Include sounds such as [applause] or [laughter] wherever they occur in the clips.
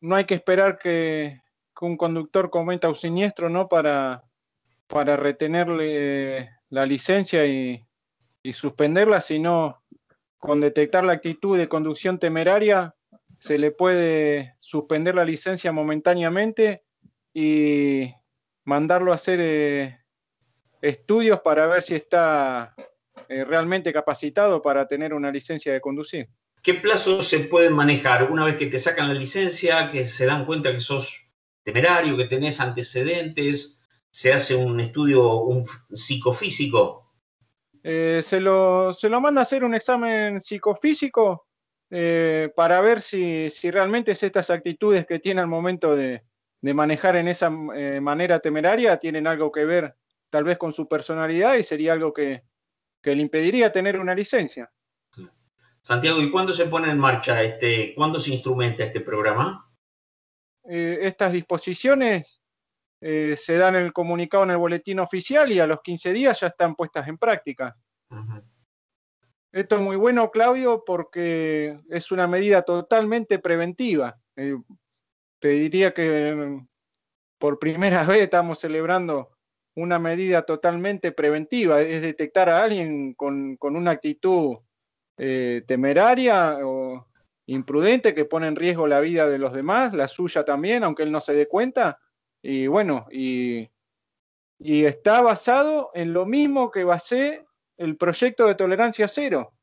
no hay que esperar que, un conductor cometa un siniestro, ¿no? Para, para retenerle eh, la licencia y, suspenderla, sino con detectar la actitud de conducción temeraria, se le puede suspender la licencia momentáneamente y mandarlo a hacer eh, estudios para ver si está eh, realmente capacitado para tener una licencia de conducir. ¿Qué plazos se pueden manejar una vez que te sacan la licencia, que se dan cuenta que sos temerario, que tenés antecedentes? ¿Se hace un estudio psicofísico? Eh, se, lo, se, lo, manda a hacer un examen psicofísico eh, para ver si, realmente es estas actitudes que tiene al momento de, manejar en esa eh, manera temeraria tienen algo que ver tal vez con su personalidad y sería algo que le impediría tener una licencia. Santiago, ¿y cuándo se pone en marcha este, cuándo se instrumenta este programa? Eh, estas disposiciones eh, se dan en el comunicado en el boletín oficial y a los 15 días ya están puestas en práctica. Esto es muy bueno, Claudio, porque es una medida totalmente preventiva. Eh, te diría que mm, por primera [laughs] vez estamos celebrando una medida totalmente preventiva, es detectar a alguien con, con una actitud eh, temeraria o imprudente que pone en riesgo la vida de los demás, la suya también, aunque él no se dé cuenta. Y bueno, y, está basado en lo mismo que basé el proyecto de tolerancia cero,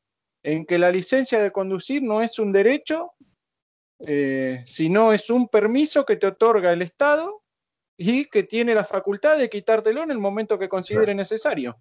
en que la licencia de conducir no es un derecho, eh, sino es un permiso que te otorga el Estado y que tiene la facultad de quitártelo en el momento que considere necesario.